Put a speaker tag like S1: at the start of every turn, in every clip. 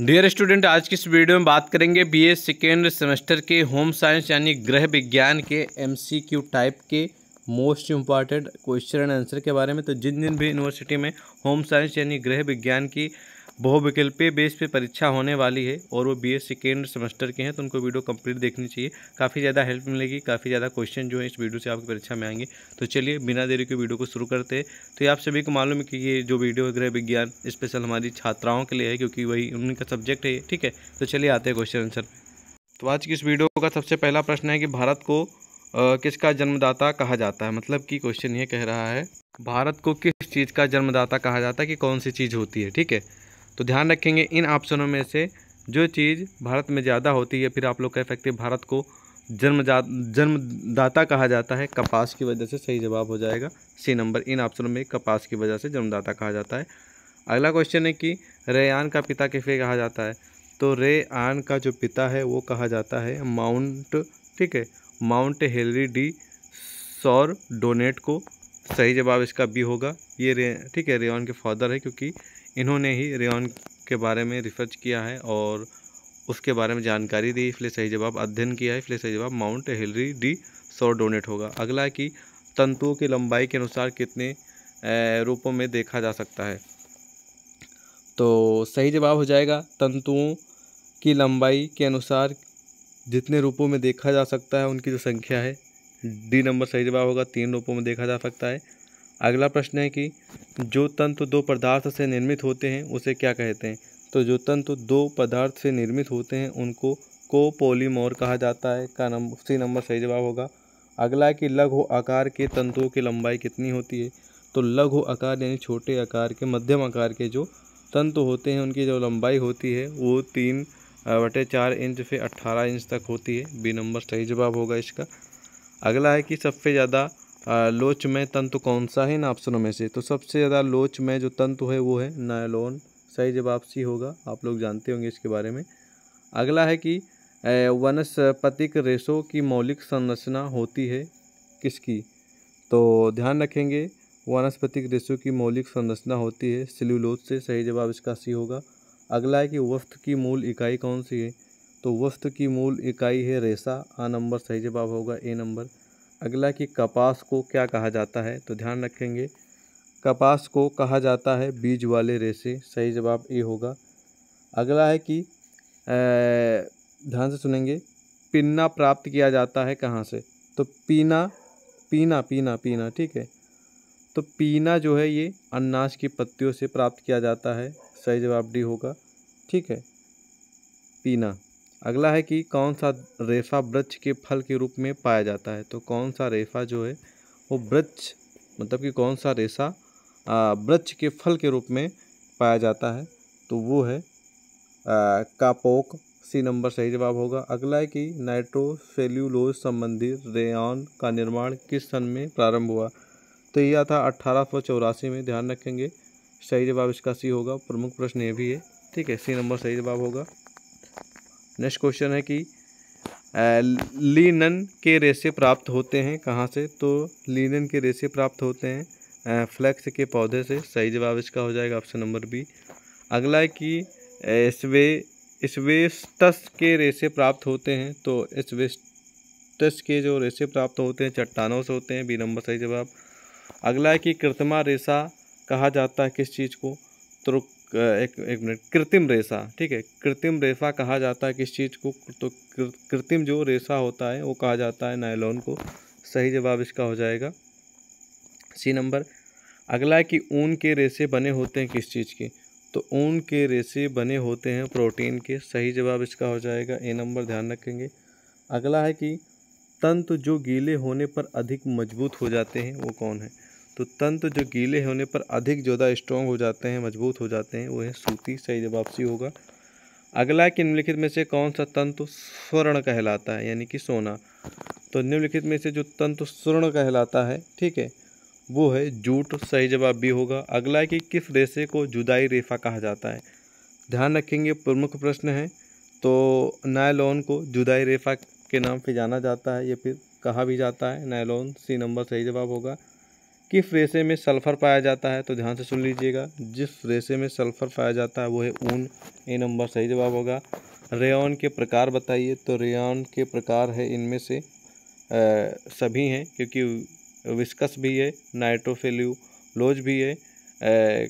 S1: dear student आज की इस वीडियो में बात करेंगे बीए सेकेंड सेमेस्टर के होम साइंस यानी गृह विज्ञान के एमसीक्यू टाइप के most important question and answer के बारे में तो जिन जिन भी यूनिवर्सिटी में होम साइंस यानी गृह विज्ञान की बहुविकल्पीय बेस पे परीक्षा होने वाली है और वो बी एस सेकेंड सेमेस्टर के हैं तो उनको वीडियो कंप्लीट देखनी चाहिए काफ़ी ज़्यादा हेल्प मिलेगी काफ़ी ज़्यादा क्वेश्चन जो है इस वीडियो से आपकी परीक्षा में आएंगे तो चलिए बिना देरी के वीडियो को शुरू करते हैं तो ये आप सभी को मालूम है कि ये जो वीडियो गृह विज्ञान स्पेशल हमारी छात्राओं के लिए है क्योंकि वही उनका सब्जेक्ट है ठीक है तो चलिए आते हैं क्वेश्चन आंसर तो आज की इस वीडियो का सबसे पहला प्रश्न है कि भारत को किसका जन्मदाता कहा जाता है मतलब कि क्वेश्चन ये कह रहा है भारत को किस चीज़ का जन्मदाता कहा जाता है कि कौन सी चीज़ होती है ठीक है तो ध्यान रखेंगे इन ऑप्शनों में से जो चीज़ भारत में ज़्यादा होती है फिर आप लोग कह सकते हैं भारत को जन्म जन्मदाता कहा जाता है कपास की वजह से सही जवाब हो जाएगा सी नंबर इन ऑप्शनों में कपास की वजह से जन्मदाता कहा जाता है अगला क्वेश्चन है कि रेयान का पिता किसे कहा जाता है तो रे आन का जो पिता है वो कहा जाता है माउंट ठीक है माउंट हेलरी डी सौर डोनेट को सही जवाब इसका बी होगा ये रे ठीक है रेयान के फादर है क्योंकि इन्होंने ही रेन के बारे में रिसर्च किया है और उसके बारे में जानकारी दी इसलिए सही जवाब अध्ययन किया है इसलिए सही जवाब माउंट हिलरी डी सौ डोनेट होगा अगला कि तंतुओं की लंबाई के अनुसार कितने रूपों में देखा जा सकता है तो सही जवाब हो जाएगा तंतुओं की लंबाई के अनुसार जितने रूपों में देखा जा सकता है उनकी जो संख्या है डी नंबर सही जवाब होगा तीन रूपों में देखा जा सकता है अगला प्रश्न है कि जो तंतु दो पदार्थ से निर्मित होते हैं उसे क्या कहते हैं तो जो तंतु दो पदार्थ से निर्मित होते हैं उनको कोपोलीमोर कहा जाता है का नंबर सी नंबर सही जवाब होगा अगला है कि लघु आकार के तंतुओं की लंबाई कितनी होती है तो लघु आकार यानी छोटे आकार के मध्यम आकार के जो तंतु होते हैं उनकी जो लंबाई होती है वो तीन बटे चार इंच से अट्ठारह इंच तक होती है बी नंबर सही जवाब होगा इसका अगला है कि सबसे ज़्यादा लोचमय तंतु कौन सा है इन ऑप्शनों में से तो सबसे ज़्यादा लोचमय जो तंतु है वो है नायलोन सही जवाब सी होगा आप लोग जानते होंगे इसके बारे में अगला है कि वनस्पतिक रेशों की मौलिक संरचना होती है किसकी तो ध्यान रखेंगे वनस्पतिक रेशों की मौलिक संरचना होती है सिल्यूलोज से सही जवाब इसका सी होगा अगला है कि वस्त्र की मूल इकाई कौन सी है तो वस्त्र की मूल इकाई है रेशा आ नंबर सही जवाब होगा ए नंबर अगला कि कपास को क्या कहा जाता है तो ध्यान रखेंगे कपास को कहा जाता है बीज वाले रेसे सही जवाब ए होगा अगला है कि ध्यान से सुनेंगे पिन्ना प्राप्त किया जाता है कहाँ से तो पीना पीना पीना पीना ठीक है तो पीना जो है ये अनाज की पत्तियों से प्राप्त किया जाता है सही जवाब डी होगा ठीक है पीना अगला है कि कौन सा रेफा वृक्ष के फल के रूप में पाया जाता है तो कौन सा रेफा जो है वो वृक्ष मतलब कि कौन सा रेसा वृक्ष के फल के रूप में पाया जाता है तो वो है कापोक सी नंबर सही जवाब होगा अगला है कि नाइट्रोसेल्यूलोज संबंधी रेन का निर्माण किस सन में प्रारंभ हुआ तो यह था अट्ठारह में ध्यान रखेंगे सही जवाब इसका सी होगा प्रमुख प्रश्न ये भी है ठीक है सी नंबर सही जवाब होगा नेक्स्ट क्वेश्चन है कि लीनन के रेसे प्राप्त होते हैं कहाँ से तो लीनन के रेशे प्राप्त होते हैं फ्लैक्स के पौधे से सही जवाब इसका हो जाएगा ऑप्शन नंबर बी अगला है कि स्वे स्वेस्टस के रेशे प्राप्त होते हैं तो इसवेस्टस के जो रेशे प्राप्त होते हैं चट्टानों से होते हैं बी नंबर सही जवाब अगला है कि कृत्रिमा रेशा कहा जाता है किस चीज़ को तो एक एक मिनट कृत्रिम रेशा ठीक है कृत्रिम रेशा कहा जाता है किस चीज़ को तो कृत्रिम जो रेशा होता है वो कहा जाता है नायलॉन को सही जवाब इसका हो जाएगा सी नंबर अगला है कि ऊन के रेशे बने होते हैं किस चीज़ के तो ऊन के रेशे बने होते हैं प्रोटीन के सही जवाब इसका हो जाएगा ए नंबर ध्यान रखेंगे अगला है कि तंत जो गीले होने पर अधिक मजबूत हो जाते हैं वो कौन है तो तंत्र जो गीले होने पर अधिक ज़्यादा स्ट्रॉन्ग हो जाते हैं मजबूत हो जाते हैं वो है सूती सही जवाब सी होगा अगला कि निम्नलिखित में से कौन सा तंत्र स्वर्ण कहलाता है यानी कि सोना तो निम्नलिखित में से जो तंत्र स्वर्ण कहलाता है ठीक है वो है जूट सही जवाब भी होगा अगला कि किस रेशे को जुदाई रेफा कहा जाता है ध्यान रखेंगे प्रमुख प्रश्न है तो नायलॉन को जुदाई रेफा के नाम से जाना जाता है या फिर कहा भी जाता है नायलॉन सी नंबर सही जवाब होगा किस रेशे में सल्फ़र पाया जाता है तो ध्यान से सुन लीजिएगा जिस रेशे में सल्फ़र पाया जाता है वो है ऊन ए नंबर सही जवाब होगा रेन के प्रकार बताइए तो रेन के प्रकार है इनमें से आ, सभी हैं क्योंकि विस्कस भी है नाइट्रोफेल्यूलोज भी है आ,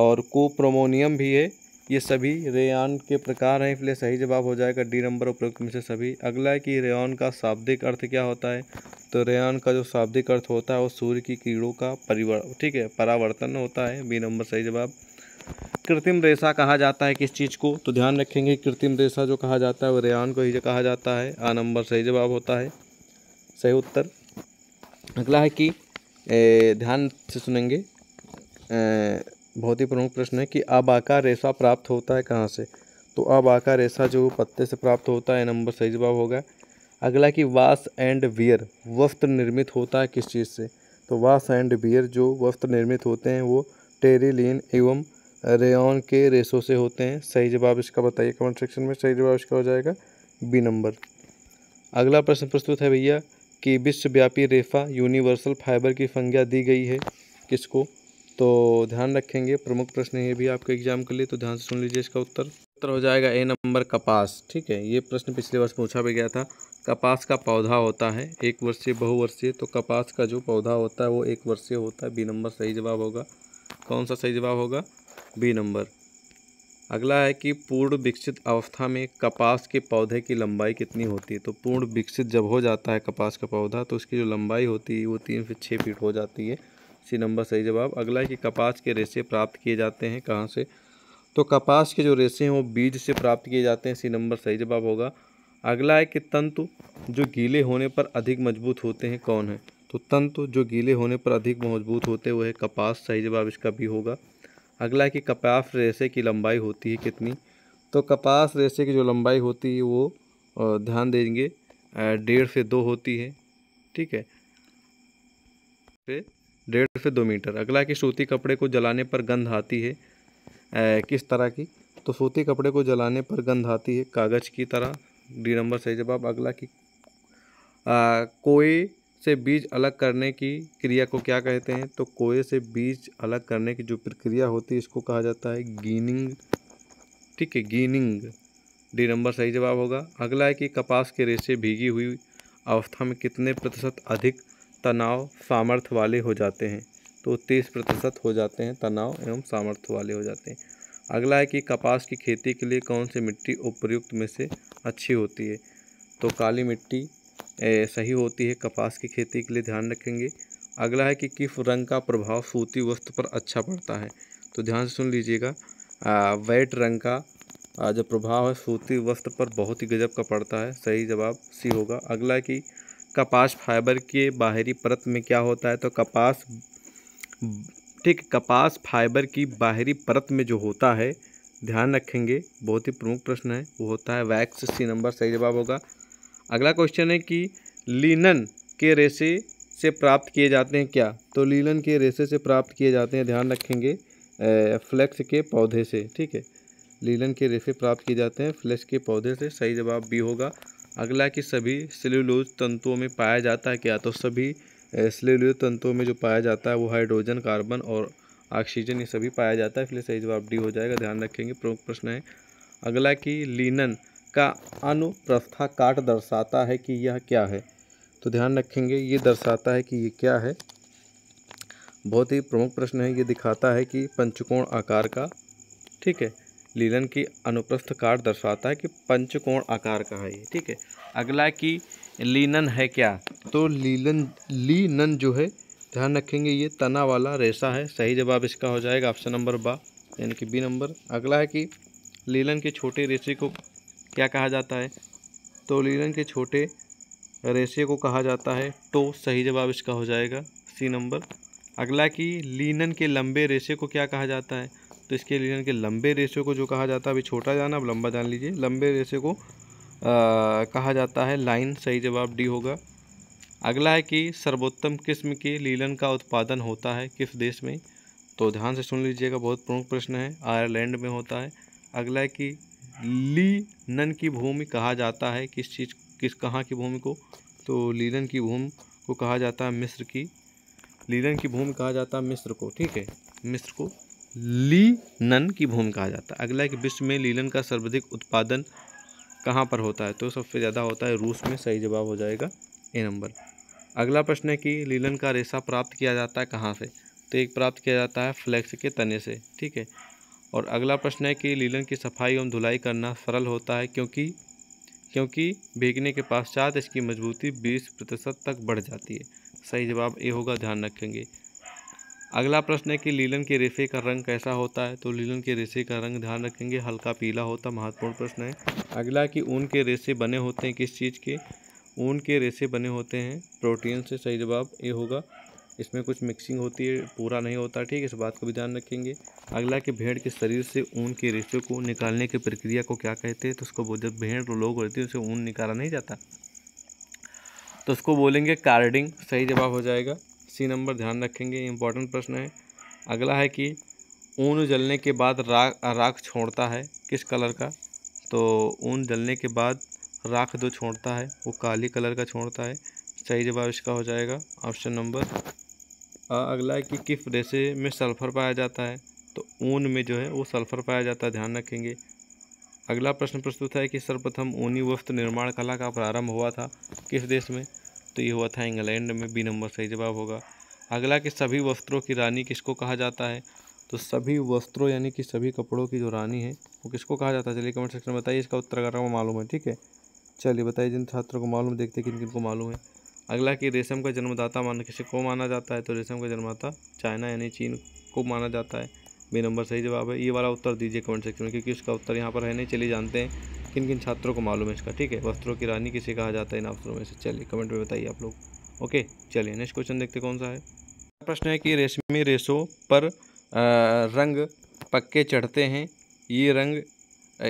S1: और कोप्रोमोनियम भी है ये सभी रेयान के प्रकार हैं इसलिए सही जवाब हो जाएगा डी नंबर उपयुक्त में से सभी अगला है कि रेयान का शाब्दिक अर्थ क्या होता है तो रेयान का जो शाब्दिक अर्थ होता है वो सूर्य की कीड़ों का परिवर्तन ठीक है परावर्तन होता है बी नंबर सही जवाब कृत्रिम रेशा कहा जाता है किस चीज़ को तो ध्यान रखेंगे कृत्रिम रेशा जो कहा जाता है वो रेयान को ही कहा जाता है आ नंबर सही जवाब होता है सही उत्तर अगला है कि ध्यान से सुनेंगे बहुत ही प्रमुख प्रश्न है कि अब आकार रेशा प्राप्त होता है कहाँ से तो अब आकार रेशा जो पत्ते से प्राप्त होता है नंबर सही जवाब होगा अगला कि वास एंड वियर वस्त्र निर्मित होता है किस चीज़ से तो वास एंड वियर जो वस्त्र निर्मित होते हैं वो टेरिलीन एवं रेन के रेशों से होते हैं सही जवाब इसका बताइए कमेंट सेक्शन में सही जवाब इसका हो जाएगा बी नंबर अगला प्रश्न प्रस्तुत है भैया कि विश्वव्यापी रेफा यूनिवर्सल फाइबर की संज्ञा दी गई है किसको तो ध्यान रखेंगे प्रमुख प्रश्न ये भी आपके एग्जाम के लिए तो ध्यान से सुन लीजिए इसका उत्तर उत्तर हो जाएगा ए नंबर कपास ठीक है ये प्रश्न पिछले वर्ष पूछा भी गया था कपास का पौधा होता है एक वर्षीय बहुवर्षीय तो कपास का जो पौधा होता है वो एक वर्षीय होता है बी नंबर सही जवाब होगा कौन सा सही जवाब होगा बी नंबर अगला है कि पूर्ण विकसित अवस्था में कपास के पौधे की लंबाई कितनी होती है तो पूर्ण विकसित जब हो जाता है कपास का पौधा तो उसकी जो लंबाई होती है वो तीन से छः फीट हो जाती है सी नंबर सही जवाब अगला है कि कपास के रेशे प्राप्त किए जाते हैं कहाँ से तो कपास के जो रेशे हैं वो बीज से प्राप्त किए जाते हैं सी नंबर सही जवाब होगा अगला है कि तंतु जो गीले होने पर अधिक मजबूत होते हैं कौन है तो तंतु जो गीले होने पर अधिक मजबूत होते हैं वह है कपास सही जवाब इसका भी होगा अगला है कि कपास रेशे की लंबाई होती है कितनी तो कपास रेशे की जो लंबाई होती है वो ध्यान देंगे डेढ़ से दो होती है ठीक है फिर डेढ़ से दो मीटर अगला कि सूती कपड़े को जलाने पर गंध आती है ए, किस तरह की तो सूती कपड़े को जलाने पर गंध आती है कागज़ की तरह डी नंबर सही जवाब अगला कि कोए से बीज अलग करने की क्रिया को क्या कहते हैं तो कोए से बीज अलग करने की जो प्रक्रिया होती है इसको कहा जाता है गीनिंग ठीक है गीनिंग डी नंबर सही जवाब होगा अगला है कि कपास के रेशे भीगी हुई अवस्था में कितने प्रतिशत अधिक तनाव सामर्थ्य वाले हो जाते हैं तो तीस प्रतिशत हो जाते हैं तनाव एवं सामर्थ्य वाले हो जाते हैं अगला है कि कपास की खेती के लिए कौन सी मिट्टी उपयुक्त में से अच्छी होती है तो काली मिट्टी ए, सही होती है कपास की खेती के लिए ध्यान रखेंगे अगला है कि किस रंग का प्रभाव सूती वस्त्र पर अच्छा पड़ता है तो ध्यान से सुन लीजिएगा वेट रंग का जो प्रभाव है सूती वस्त्र पर बहुत ही गजब का पड़ता है सही जवाब सी होगा अगला है कि कपास फाइबर के बाहरी परत में क्या होता है तो कपास ठीक कपास फाइबर की बाहरी परत में जो होता है ध्यान रखेंगे बहुत ही प्रमुख प्रश्न है वो होता है वैक्स सी नंबर सही जवाब होगा अगला क्वेश्चन है कि लिनन के रेसे से प्राप्त किए जाते हैं क्या तो लीलन के रेसे से प्राप्त किए जाते हैं ध्यान रखेंगे फ्लेक्स के पौधे से ठीक है लीलन के रेसे प्राप्त किए जाते हैं फ्लेक्स के पौधे से सही जवाब बी होगा अगला कि सभी सेल्यूलोज तंतुओं में पाया जाता है क्या तो सभी सेल्यूलोज तंतुओं में जो पाया जाता है वो हाइड्रोजन कार्बन और ऑक्सीजन ये सभी पाया जाता है इसलिए सही जवाब डी हो जाएगा ध्यान रखेंगे प्रमुख प्रश्न है अगला कि लीनन का अनुप्रस्था काट दर्शाता है कि यह क्या है तो ध्यान रखेंगे ये दर्शाता है कि ये क्या है बहुत ही प्रमुख प्रश्न है ये दिखाता है कि पंचकोण आकार का ठीक है लीलन की अनुप्रस्थ काट दर्शाता है कि पंचकोण आकार का है ये ठीक है अगला कि लीनन है क्या तो लीलन लीनन जो है ध्यान रखेंगे ये तना वाला रेशा है सही जवाब इसका हो जाएगा ऑप्शन नंबर बा यानी कि बी नंबर अगला है कि लीलन के छोटे रेशे को क्या कहा जाता है तो लीलन के छोटे रेशे को कहा जाता है तो सही जवाब इसका हो जाएगा सी नंबर अगला कि लीनन के लंबे रेशे को क्या कहा जाता है तो इसके लिए कि लंबे रेशे को जो कहा जाता है अभी छोटा जाना अब लंबा जान लीजिए लंबे रेशे को आ, कहा जाता है लाइन सही जवाब डी होगा अगला है कि सर्वोत्तम किस्म के लीलन का उत्पादन होता है किस देश में तो ध्यान से सुन लीजिएगा बहुत प्रमुख प्रश्न है आयरलैंड में होता है अगला है कि लीनन की भूमि कहा जाता है किस चीज़ किस कहाँ की भूमि को तो लीलन की भूमि को कहा जाता है मिस्र की लीलन की भूमि कहा जाता है मिस्र को ठीक है मिस्र को लीनन की भूमिका आ जाता है अगला कि विश्व में लीलन का सर्वाधिक उत्पादन कहाँ पर होता है तो सबसे ज़्यादा होता है रूस में सही जवाब हो जाएगा ए नंबर अगला प्रश्न है कि लीलन का रेशा प्राप्त किया जाता है कहाँ से तो एक प्राप्त किया जाता है फ्लैक्स के तने से ठीक है और अगला प्रश्न है कि लीलन की सफाई एवं धुलाई करना सरल होता है क्योंकि क्योंकि भीगने के पश्चात इसकी मजबूती बीस प्रतिशत तक बढ़ जाती है सही जवाब ए होगा ध्यान रखेंगे अगला प्रश्न है कि लीलन के रेशे का रंग कैसा होता है तो लीलन के रेशे का रंग ध्यान रखेंगे हल्का पीला होता महत्वपूर्ण प्रश्न है अगला कि ऊन के रेशे बने होते हैं किस चीज़ के ऊन के रेशे बने होते हैं प्रोटीन से सही जवाब ये होगा इसमें कुछ मिक्सिंग होती है पूरा नहीं होता ठीक है इस बात को भी ध्यान रखेंगे अगला कि भेड़ के शरीर से ऊन के रेशे को निकालने की प्रक्रिया को क्या कहते हैं तो उसको जब भेड़ लोग होती है उसे ऊन निकाला नहीं जाता तो उसको बोलेंगे कार्डिंग सही जवाब हो जाएगा सी नंबर ध्यान रखेंगे इंपॉर्टेंट प्रश्न है अगला है कि ऊन जलने के बाद राख राख छोड़ता है किस कलर का तो ऊन जलने के बाद राख जो छोड़ता है वो काली कलर का छोड़ता है सही जवाब इसका हो जाएगा ऑप्शन नंबर अगला है कि किस रेसे में सल्फ़र पाया जाता है तो ऊन में जो है वो सल्फ़र पाया जाता है ध्यान रखेंगे अगला प्रश्न प्रस्तुत है कि सर्वप्रथम ऊनी वस्त्र निर्माण कला का प्रारंभ हुआ था किस देश में तो ये हुआ था इंग्लैंड में बी नंबर सही जवाब होगा अगला कि सभी वस्त्रों की रानी किसको कहा जाता है तो सभी वस्त्रों यानी कि सभी कपड़ों की जो रानी है वो किसको कहा जाता है चलिए कमेंट सेक्शन में बताइए इसका उत्तर अगर मालूम है ठीक है चलिए बताइए जिन छात्रों को मालूम देखते हैं किन किन को मालूम है अगला कि रेशम का जन्मदाता मान किसी को माना जाता है तो रेशम का जन्मदाता चाइना यानी चीन को माना जाता है बे नंबर सही जवाब है ये वाला उत्तर दीजिए कमेंट सेक्शन में क्योंकि उसका उत्तर यहाँ पर है नहीं चलिए जानते हैं किन किन छात्रों को मालूम है इसका ठीक है वस्त्रों की रानी किसे कहा जाता है इन अवसरों में से चलिए कमेंट में बताइए आप लोग ओके चलिए नेक्स्ट क्वेश्चन देखते कौन सा है प्रश्न है कि रेशमी रेशों पर रंग पक्के चढ़ते हैं ये रंग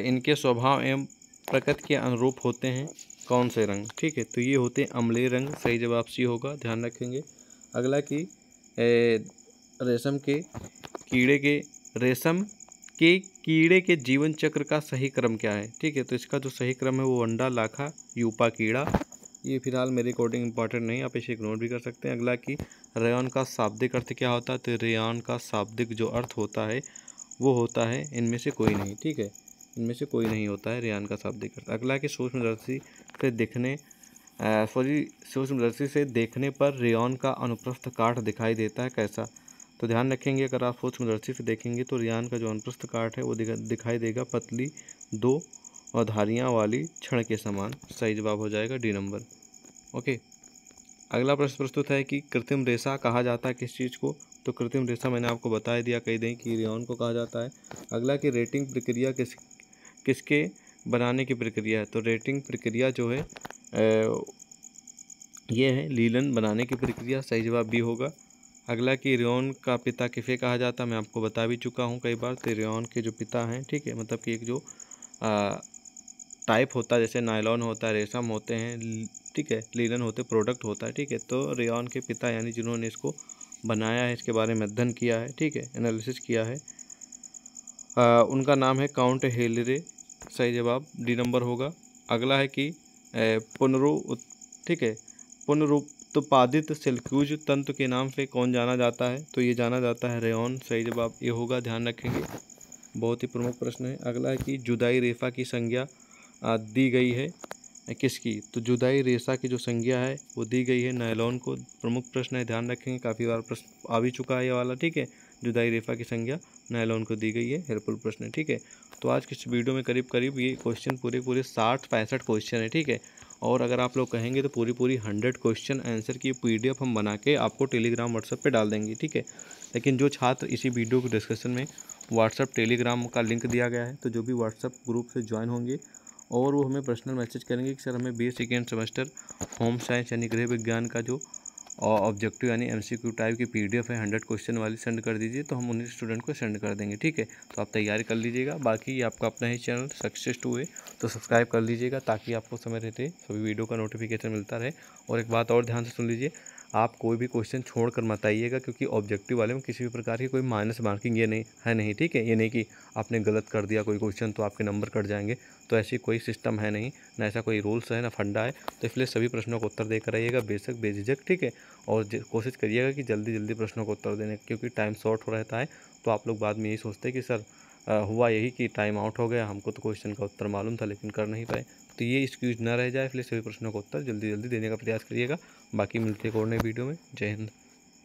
S1: इनके स्वभाव एवं प्रकृति के अनुरूप होते हैं कौन से रंग ठीक है तो ये होते हैं अमले रंग सही जवाब सी होगा ध्यान रखेंगे अगला कि रेशम के कीड़े के रेशम कि कीड़े के जीवन चक्र का सही क्रम क्या है ठीक है तो इसका जो सही क्रम है वो अंडा लाखा यूपा कीड़ा ये फिलहाल मेरे अकॉर्डिंग इंपॉर्टेंट नहीं आप इसे इग्नोर भी कर सकते हैं अगला कि रेयन का शाब्दिक अर्थ क्या होता है तो रेयन का शाब्दिक जो अर्थ होता है वो होता है इनमें से कोई नहीं ठीक है इनमें से कोई नहीं होता है रेयन का शाब्दिक अर्थ अगला कि सूक्ष्मदर्शी से दिखने सॉरी सूक्ष्मदर्शी से देखने पर रेयन का अनुप्रस्थ काठ दिखाई देता है कैसा तो ध्यान रखेंगे अगर आप सूक्ष्म दृष्टि से देखेंगे तो रियान का जो अनुप्रस्थ काट है वो दिखाई देगा पतली दो और धारियाँ वाली क्षण के समान सही जवाब हो जाएगा डी नंबर ओके अगला प्रश्न प्रस्तुत है कि कृत्रिम रेशा कहा जाता है किस चीज़ को तो कृत्रिम रेशा मैंने आपको बता दिया कही दें कि रियान को कहा जाता है अगला कि रेटिंग प्रक्रिया किस किसके बनाने की प्रक्रिया है तो रेटिंग प्रक्रिया जो है ए, ये है लीलन बनाने की प्रक्रिया सही जवाब भी होगा अगला कि रेन का पिता किसे कहा जाता है मैं आपको बता भी चुका हूँ कई बार तो रेन के जो पिता हैं ठीक है मतलब कि एक जो आ, टाइप होता है जैसे नायलॉन होता है रेशम होते हैं ठीक है लीलन होते प्रोडक्ट होता है ठीक है तो रेन के पिता यानी जिन्होंने इसको बनाया है इसके बारे में अध्ययन किया है ठीक है एनालिसिस किया है आ, उनका नाम है काउंट हेलरे सही जवाब डी नंबर होगा अगला है कि पुनरु ठीक है पुनरूप तो पादित सिल्क्यूज तंतु के नाम से कौन जाना जाता है तो ये जाना जाता है रेन सही जवाब ये होगा ध्यान रखेंगे बहुत ही प्रमुख प्रश्न है अगला है कि जुदाई रेफा की संज्ञा दी गई है किसकी तो जुदाई रेसा की जो संज्ञा है वो दी गई है नायलॉन को प्रमुख प्रश्न है ध्यान रखेंगे काफ़ी बार प्रश्न आ भी चुका है ये वाला ठीक है जुदाई रेफा की संज्ञा नायलॉन को दी गई है हेल्पफुल प्रश्न है ठीक है तो आज किस वीडियो में करीब करीब ये क्वेश्चन पूरे पूरे साठ पैंसठ क्वेश्चन है ठीक है और अगर आप लोग कहेंगे तो पूरी पूरी हंड्रेड क्वेश्चन आंसर की पी हम बना के आपको टेलीग्राम व्हाट्सएप पर डाल देंगे ठीक है लेकिन जो छात्र इसी वीडियो के डिस्क्रिप्शन में व्हाट्सअप टेलीग्राम का लिंक दिया गया है तो जो भी व्हाट्सअप ग्रुप से ज्वाइन होंगे और वो हमें पर्सनल मैसेज करेंगे कि सर हमें B second semester home science यानी गृह विज्ञान का जो और ऑब्जेक्टिव यानी एमसीक्यू टाइप की पीडीएफ है हंड्रेड क्वेश्चन वाली सेंड कर दीजिए तो हम उन्हीं स्टूडेंट को सेंड कर देंगे ठीक है तो आप तैयारी कर लीजिएगा बाकी आपका अपना ही चैनल सक्सेस टू है तो सब्सक्राइब कर लीजिएगा ताकि आपको समय रहते सभी वीडियो का नोटिफिकेशन मिलता रहे और एक बात और ध्यान से सुन लीजिए आप कोई भी क्वेश्चन छोड़ कर मत आइएगा क्योंकि ऑब्जेक्टिव वाले में किसी भी प्रकार की कोई माइनस मार्किंग ये नहीं है नहीं ठीक है ये नहीं कि आपने गलत कर दिया कोई क्वेश्चन तो आपके नंबर कट जाएंगे तो ऐसी कोई सिस्टम है नहीं ना ऐसा कोई रूल्स है ना फंडा है तो इसलिए सभी प्रश्नों को उत्तर देकर आइएगा बेशक बेझिझक ठीक है और कोशिश करिएगा कि जल्दी जल्दी प्रश्नों को उत्तर देने क्योंकि टाइम शॉर्ट हो रहता है तो आप लोग बाद में यही सोचते हैं कि सर हुआ यही कि टाइम आउट हो गया हमको तो क्वेश्चन का उत्तर मालूम था लेकिन कर नहीं पाए तो ये एक्सक्यूज ना रह जाए इसलिए सभी प्रश्नों का उत्तर जल्दी जल्दी देने का प्रयास करिएगा बाकी मिलते एक और नए वीडियो में जय हिंद